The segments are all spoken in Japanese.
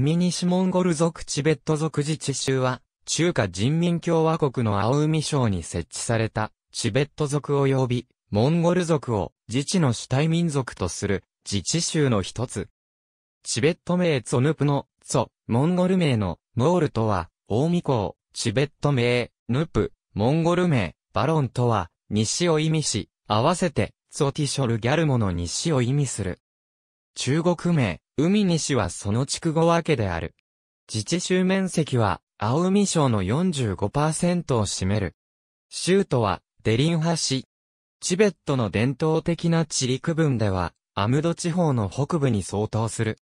海西モンゴル族チベット族自治州は、中華人民共和国の青海省に設置された、チベット族及び、モンゴル族を自治の主体民族とする、自治州の一つ。チベット名ツォヌプの、ツォ、モンゴル名の、ノールとは、大見港、チベット名、ヌプ、モンゴル名、バロンとは、西を意味し、合わせて、ツォティショルギャルモの西を意味する。中国名、海西はその区後わけである。自治州面積は、青海省の45%を占める。州都は、デリンハ市。チベットの伝統的な地理区分では、アムド地方の北部に相当する。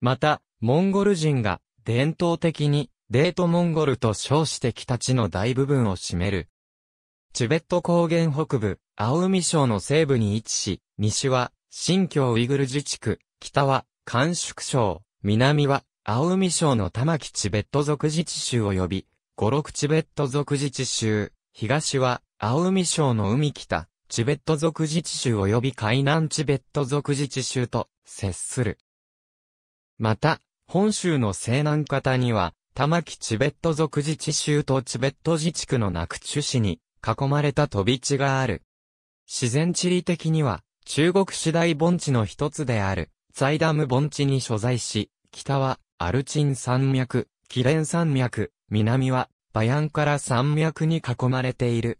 また、モンゴル人が、伝統的に、デートモンゴルと称してきた地の大部分を占める。チベット高原北部、青海省の西部に位置し、西は、新疆ウイグル自治区、北は、甘粛省、南は、青海省の玉木チベット族自治州及び、五六チベット族自治州、東は、青海省の海北、チベット族自治州及び海南チベット族自治州と、接する。また、本州の西南方には、玉木チベット族自治州とチベット自治区のなくュ市に、囲まれた飛び地がある。自然地理的には、中国次第盆地の一つである。イダム盆地に所在し、北はアルチン山脈、キレン山脈、南はバヤンから山脈に囲まれている。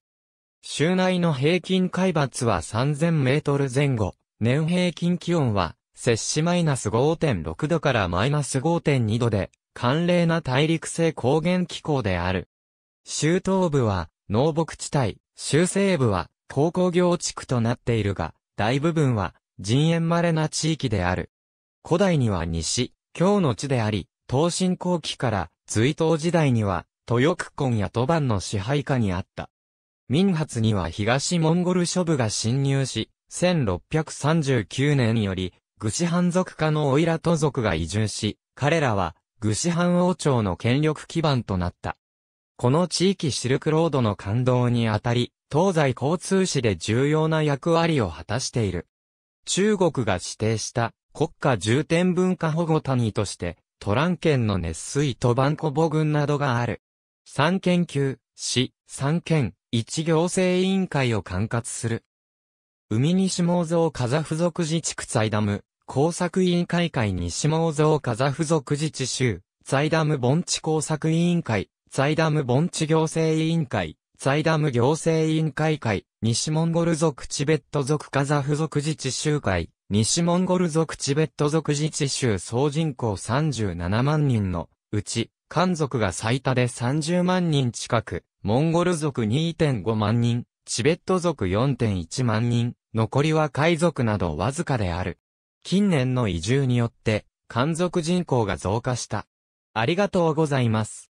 州内の平均海抜は3000メートル前後、年平均気温は摂氏マイナス5.6度からマイナス5.2度で、寒冷な大陸性高原気候である。州東部は農牧地帯、州西部は鉱工業地区となっているが、大部分は人縁稀な地域である。古代には西、京の地であり、東進後期から隋唐時代には、豊久根や都番の支配下にあった。民発には東モンゴル諸部が侵入し、1639年により、愚子藩族家のオイラト族が移住し、彼らは、愚子藩王朝の権力基盤となった。この地域シルクロードの感動にあたり、東西交通史で重要な役割を果たしている。中国が指定した国家重点文化保護谷として、トラン県の熱水とバンコボ群などがある。三県級、市、三県、一行政委員会を管轄する。海西毛造カザフ属自治区財ダム、工作委員会会西毛造カザフ属自治州、財ダム盆地工作委員会、財ダム盆地行政委員会、財団行政委員会会、西モンゴル族チベット族カザフ族自治州会、西モンゴル族チベット族自治州総人口37万人のうち、漢族が最多で30万人近く、モンゴル族2.5万人、チベット族4.1万人、残りは海族などわずかである。近年の移住によって、漢族人口が増加した。ありがとうございます。